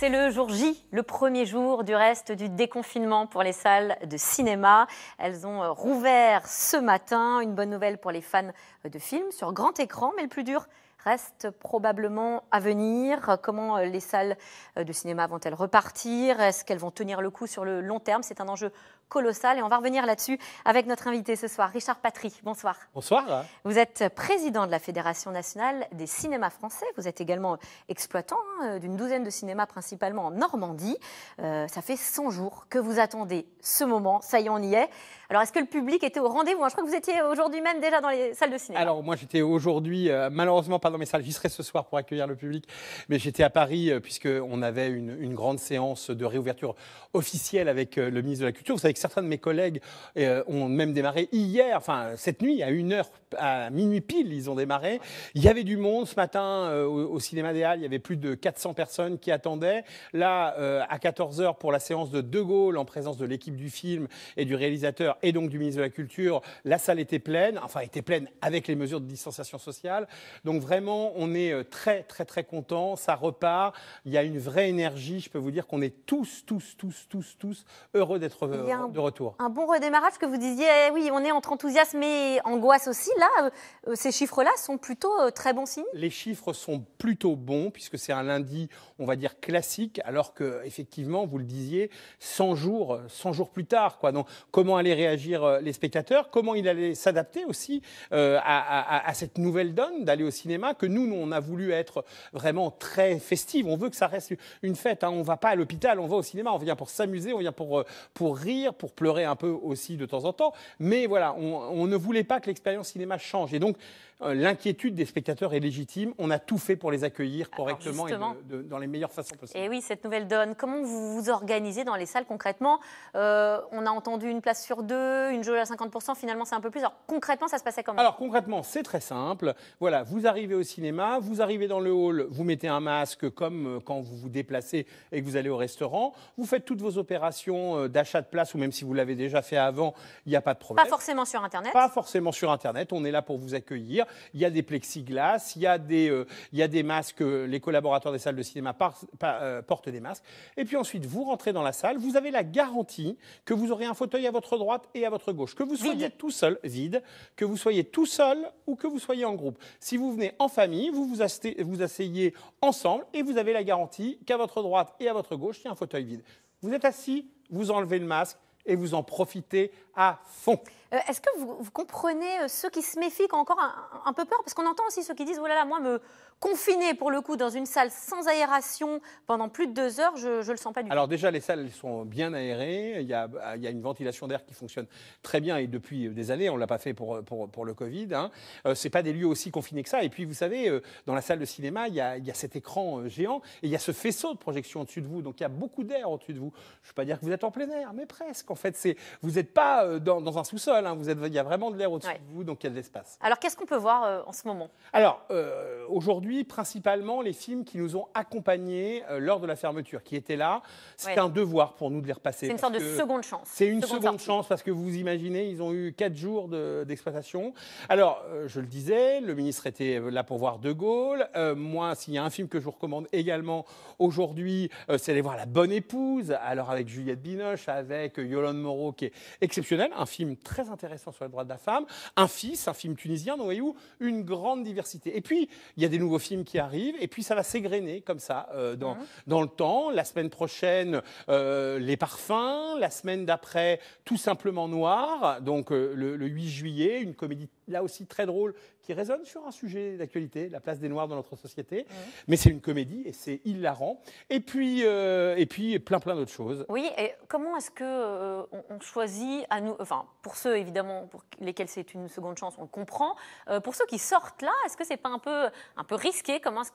C'est le jour J, le premier jour du reste du déconfinement pour les salles de cinéma. Elles ont euh, rouvert ce matin. Une bonne nouvelle pour les fans euh, de films sur grand écran, mais le plus dur reste probablement à venir. Comment euh, les salles de cinéma vont-elles repartir Est-ce qu'elles vont tenir le coup sur le long terme C'est un enjeu colossal. Et on va revenir là-dessus avec notre invité ce soir, Richard Patry. Bonsoir. Bonsoir. Vous êtes président de la Fédération nationale des cinémas français. Vous êtes également exploitant hein, d'une douzaine de cinémas, principalement en Normandie. Euh, ça fait 100 jours que vous attendez ce moment. Ça y est, on y est. Alors, est-ce que le public était au rendez-vous Je crois que vous étiez aujourd'hui même déjà dans les salles de cinéma. Alors, moi, j'étais aujourd'hui, euh, malheureusement, pas dans mes salles. J'y serai ce soir pour accueillir le public. Mais j'étais à Paris, euh, puisque puisqu'on avait une, grande séance de réouverture officielle avec le ministre de la Culture. Vous certains de mes collègues euh, ont même démarré hier, enfin cette nuit, à une heure, à minuit pile, ils ont démarré. Il y avait du monde ce matin euh, au, Cinéma des Halles, il y avait plus de 400 personnes qui attendaient. Là, euh, à 14h, pour la séance de De Gaulle, en présence de l'équipe du film et du réalisateur et donc du ministre de la Culture, la salle était pleine, enfin était pleine avec les mesures de distanciation sociale. Donc vraiment, on est très très très content, ça repart, il y a une vraie énergie, je peux vous dire qu'on est tous, tous, tous, tous, tous heureux d'être de retour. un bon redémarrage que vous disiez, eh oui, on est entre enthousiasme et angoisse aussi. Là, euh, ces chiffres-là sont plutôt euh, très bons signes. Les chiffres sont plutôt bons puisque c'est un lundi, on va dire classique, alors que effectivement, vous le disiez, 100 jours, 100 jours plus tard, quoi. Donc, comment allaient réagir euh, les spectateurs Comment ils allaient s'adapter aussi à, cette nouvelle donne d'aller au cinéma que nous, nous, on a voulu être vraiment très festive. On veut que ça reste une fête. Hein. On ne va pas à l'hôpital, on va au cinéma. On vient pour s'amuser, on vient pour pour rire, pour pleurer un peu aussi de temps en temps. Mais voilà, on, ne voulait pas que l'expérience cinéma change. Et donc, euh, l'inquiétude des spectateurs est légitime. On a tout fait pour les accueillir correctement et dans les meilleures façons possibles. Et eh oui, cette nouvelle donne. Comment vous vous organisez dans les salles concrètement euh, On a entendu une place sur deux, une jauge à 50%, finalement c'est un peu plus. Alors concrètement, ça se passait comment Alors concrètement, c'est très simple. Voilà, vous arrivez au cinéma, vous arrivez dans le hall, vous mettez un masque comme euh, quand vous vous déplacez et que vous allez au restaurant. Vous faites toutes vos opérations d'achat de place ou même si vous l'avez déjà fait avant, il n'y a pas de problème. Pas forcément sur Internet Pas forcément sur Internet. On est là pour vous accueillir il y a des plexiglas, il y a des, euh, il y des masques, euh, les collaborateurs des salles de cinéma euh, portent des masques. Et puis ensuite, vous rentrez dans la salle, vous avez la garantie que vous aurez un fauteuil à votre droite et à votre gauche, que vous soyez tout seul, vide, que vous soyez tout seul ou que vous soyez en groupe. Si vous venez en famille, vous vous asseyez ensemble et vous avez la garantie qu'à votre droite et à votre gauche, il y a un fauteuil vide. Vous êtes assis, vous enlevez le masque et vous en profitez à fond. Euh, est-ce que vous, comprenez euh, ceux qui se méfient, qui encore un, peu peur Parce qu'on entend aussi ceux qui disent, oh là là, moi, me confiner pour le coup dans une salle sans aération pendant plus de deux heures, je ne le sens pas du tout. Alors déjà, les salles sont bien aérées, il y a, une ventilation d'air qui fonctionne très bien et depuis euh, des années, on ne l'a pas fait pour, le Covid. Ce hein. n'est c'est pas des lieux aussi confinés que ça. Et puis, vous savez, dans la salle de cinéma, il y a, cet écran géant et il y a ce faisceau de projection au-dessus de vous, donc il y a beaucoup d'air au-dessus de vous. Je ne veux pas dire que vous êtes en plein air, mais presque. En fait, vous n'êtes pas dans un sous-sol. Hein, vous êtes, il y a vraiment de l'air au-dessus de vous, donc il y Alors, qu'est-ce qu'on peut voir euh, en ce moment Alors, euh, aujourd'hui, principalement les films qui nous ont accompagnés euh, lors de la fermeture, qui étaient là. c'est un devoir pour nous de les repasser. C'est une sorte de seconde chance. C'est une seconde, chance parce que vous imaginez, ils ont eu quatre jours d'exploitation. Alors, je le disais, le ministre était là pour voir De Gaulle. moi, s'il y a un film que je vous recommande également aujourd'hui, c'est aller voir La Bonne Épouse. Alors, avec Juliette Binoche, avec Yolande Moreau, qui est exceptionnelle, un film très intéressant sur le droit de la femme. Un fils, un film tunisien, donc voyez-vous, une grande diversité. Et puis, il y a des nouveaux films qui arrivent, et puis ça va s'égrener comme ça euh, dans, mmh. dans le temps. La semaine prochaine, euh, Les Parfums. La semaine d'après, Tout simplement Noir. Donc, euh, le 8 juillet, une comédie là aussi très drôle qui résonne sur un sujet d'actualité, la place des Noirs dans notre société. Mais c'est une comédie et c'est hilarant. Et puis, euh, et puis plein plein d'autres choses. Oui, et comment est-ce que euh, on, choisit à nous, enfin pour ceux évidemment pour lesquels c'est une seconde chance, on comprend. Euh, pour ceux qui sortent là, est-ce que c'est pas un peu un peu risqué Comment est-ce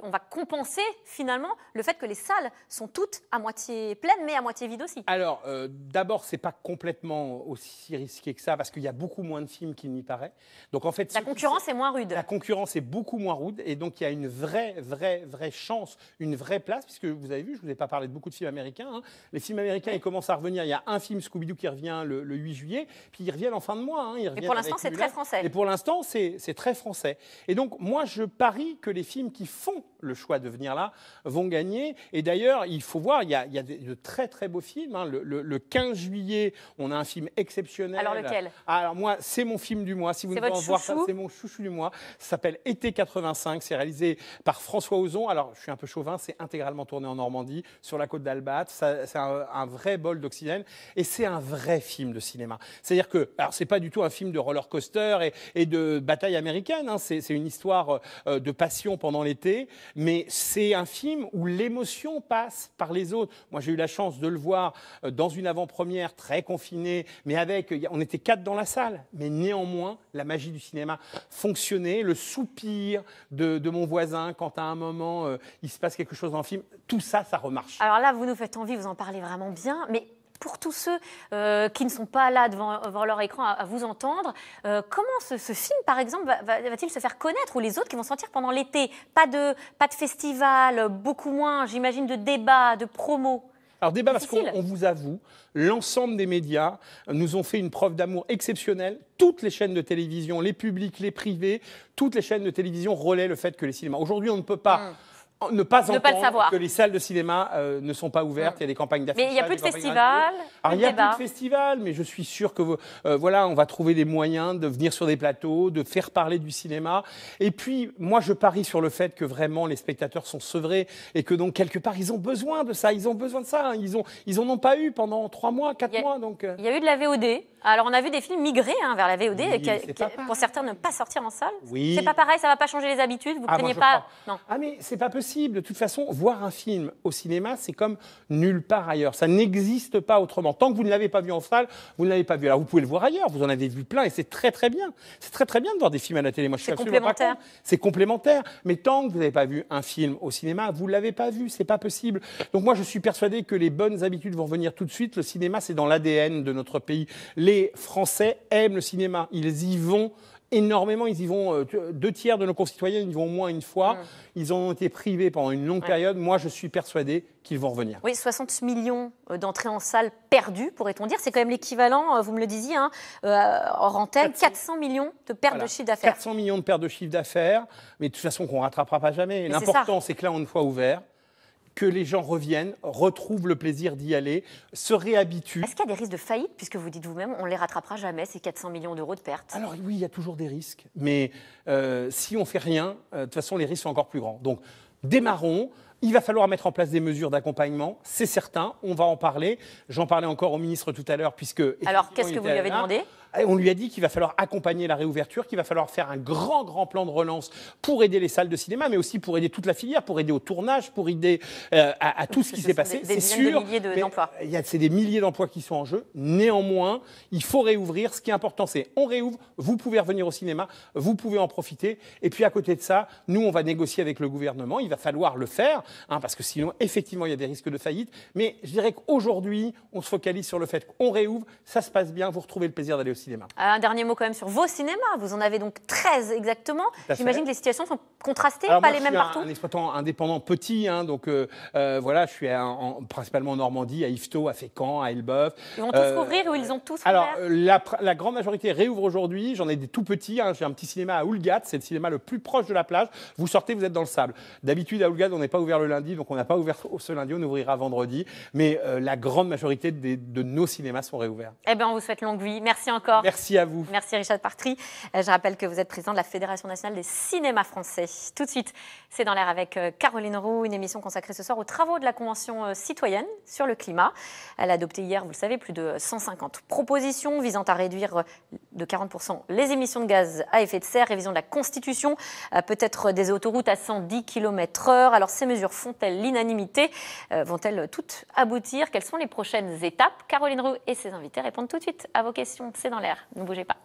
qu'on va compenser finalement le fait que les salles sont toutes à moitié pleines mais à moitié vides aussi Alors d'abord, c'est pas complètement aussi risqué que ça parce qu'il y a beaucoup moins de films qu'il n'y paraît. Donc en fait, concurrence est moins rude. La concurrence est beaucoup moins rude et donc il y a une vraie, vraie, vraie chance, une vraie place, puisque vous avez vu, je ne vous ai pas parlé de beaucoup de films américains. Hein. Les films américains, ils commencent à revenir. Il y a un film Scooby-Doo qui revient le, 8 juillet, puis ils reviennent en fin de mois. Hein. et pour l'instant, c'est très français. Et pour l'instant, c'est très français. Et donc, moi, je parie que les films qui font le choix de venir là, vont gagner. Et d'ailleurs, il faut voir, il y a, de, très très beaux films. Hein. Le, 15 juillet, on a un film exceptionnel. Alors lequel Alors moi, c'est mon film du mois. Si vous voulez voir c'est mon chouchou du mois. Ça s'appelle Été 85. C'est réalisé par François Ozon. Alors, je suis un peu chauvin, c'est intégralement tourné en Normandie, sur la côte d'Albat. C'est un, vrai bol d'oxygène. Et c'est un vrai film de cinéma. C'est-à-dire que, alors c'est pas du tout un film de roller coaster et, de bataille américaine. Hein. C'est une histoire euh, de passion pendant l'été mais c'est un film où l'émotion passe par les autres. Moi, j'ai eu la chance de le voir euh, dans une avant-première très confinée, mais avec, on était quatre dans la salle, mais néanmoins, la magie du cinéma fonctionnait. Le soupir de, mon voisin quand à un moment euh, il se passe quelque chose dans le film, tout ça, ça remarche. Alors là, vous nous faites envie, vous en parlez vraiment bien, mais pour tous ceux euh, qui ne sont pas là devant, leur écran à, vous entendre, euh, comment ce, film, par exemple, va, t il se faire connaître ou les autres qui vont sentir pendant l'été Pas de, pas de festival, beaucoup moins, j'imagine, de débats, de promos alors débat parce qu'on vous avoue, l'ensemble des médias nous ont fait une preuve d'amour exceptionnelle. Toutes les chaînes de télévision, les publics, les privés, toutes les chaînes de télévision relaient le fait que les cinémas. Aujourd'hui, on ne peut pas. Mmh ne pas entendre savoir. que les salles de cinéma euh, ne sont pas ouvertes, il y a des campagnes d'affichage. Mais il n'y a plus de festival. il n'y a plus de festival, mais je suis sûr que euh, voilà, on va trouver des moyens de venir sur des plateaux, de faire parler du cinéma. Et puis, moi, je parie sur le fait que vraiment les spectateurs sont sevrés et que donc quelque part ils ont besoin de ça, ils ont besoin de ça. Hein. Ils ont, ils en ont pas eu pendant trois mois, quatre mois, donc. Euh. Il y a eu de la VOD. Alors, on a vu des films migrer hein, vers la VOD, pour certains ne pas sortir en salle. Oui. C'est pas pareil, ça va pas changer les habitudes. Vous ah, ne pas Non. Ah mais c'est pas possible. De toute façon, voir un film au cinéma, c'est comme nulle part ailleurs. Ça n'existe pas autrement. Tant que vous ne l'avez pas vu en salle, vous ne l'avez pas vu. Alors vous pouvez le voir ailleurs, vous en avez vu plein et c'est très très bien. C'est très très bien de voir des films à la télé. Moi, je suis complémentaire. C'est complémentaire. Mais tant que vous n'avez pas vu un film au cinéma, vous ne l'avez pas vu. C'est pas possible. Donc moi, je suis persuadé que les bonnes habitudes vont venir tout de suite. Le cinéma, c'est dans l'ADN de notre pays. Les Français aiment le cinéma. Ils y vont énormément. Ils y vont, euh, deux tiers de nos concitoyens y vont au moins une fois. Mm. Ils ont été privés pendant une longue période. Moi, je suis persuadé qu'ils vont revenir. Oui, 60 millions euh, d'entrées en salle perdues, pourrait-on dire. C'est quand même l'équivalent, euh, vous me le disiez, hein, en 400... millions de pertes de chiffre d'affaires. 400 millions de pertes de chiffre d'affaires, mais de toute façon qu'on ne rattrapera pas jamais. L'important, c'est que là, on une fois ouvert, que les gens reviennent, retrouvent le plaisir d'y aller, se réhabituent. Est-ce qu'il y a des risques de faillite Puisque vous dites vous-même, on ne les rattrapera jamais, ces 400 millions d'euros de pertes. Alors oui, il y a toujours des risques. Mais euh, si on ne fait rien, euh, de toute façon, les risques sont encore plus grands. Donc démarrons. Il va falloir mettre en place des mesures d'accompagnement, c'est certain, on va en parler. J'en parlais encore au ministre tout à l'heure, puisque... Alors, qu'est-ce que vous lui avez demandé on lui a dit qu'il va falloir accompagner la réouverture, qu'il va falloir faire un grand, grand plan de relance pour aider les salles de cinéma, mais aussi pour aider toute la filière, pour aider au tournage, pour aider euh, à, tout ce qui s'est passé. C'est sûr. Il y a c'est des milliers d'emplois qui sont en jeu. Néanmoins, il faut réouvrir. Ce qui est important, c'est on réouvre. Vous pouvez revenir au cinéma. Vous pouvez en profiter. Et puis à côté de ça, nous, on va négocier avec le gouvernement. Il va falloir le faire, hein, parce que sinon, effectivement, il y a des risques de faillite. Mais je dirais qu'aujourd'hui, on se focalise sur le fait qu'on réouvre, ça se passe bien, vous retrouvez le plaisir d'aller au cinéma. Euh, un dernier mot quand même sur vos cinémas. Vous en avez donc 13 exactement. J'imagine que les situations sont contrastées, pas les mêmes partout. Je suis un exploitant indépendant petit, hein, donc euh, euh, voilà, je suis principalement en Normandie, à Yvetot, à Fécamp, à Elbeuf. Ils vont tous rouvrir ou ils ont tous Alors, la, grande majorité réouvre aujourd'hui. J'en ai des tout petits. Hein. J'ai un petit cinéma à Oulgat, c'est le cinéma le plus proche de la plage. Vous sortez, vous êtes dans le sable. D'habitude, à Oulgat, on n'est pas ouvert le lundi, donc on n'a pas ouvert ce lundi, on ouvrira vendredi. Mais la grande majorité de nos cinémas sont réouverts. Eh bien, on vous souhaite longue vie. Merci encore. Merci à vous. Merci Richard Partry. Euh, je rappelle que vous êtes président de la Fédération nationale des cinémas français. Tout de suite, c'est dans l'air avec euh, Caroline Roux, une émission consacrée ce soir aux travaux de la Convention euh, citoyenne sur le climat. Elle a adopté hier, vous le savez, plus de 150 propositions visant à réduire de 40% les émissions de gaz à effet de serre, révision de la Constitution, peut-être des autoroutes à 110 km/h. Alors ces mesures font-elles l'unanimité Vont-elles toutes aboutir Quelles sont les prochaines étapes Caroline Roux et ses invités répondent tout de suite à vos questions. C'est dans l'air, ne bougez pas.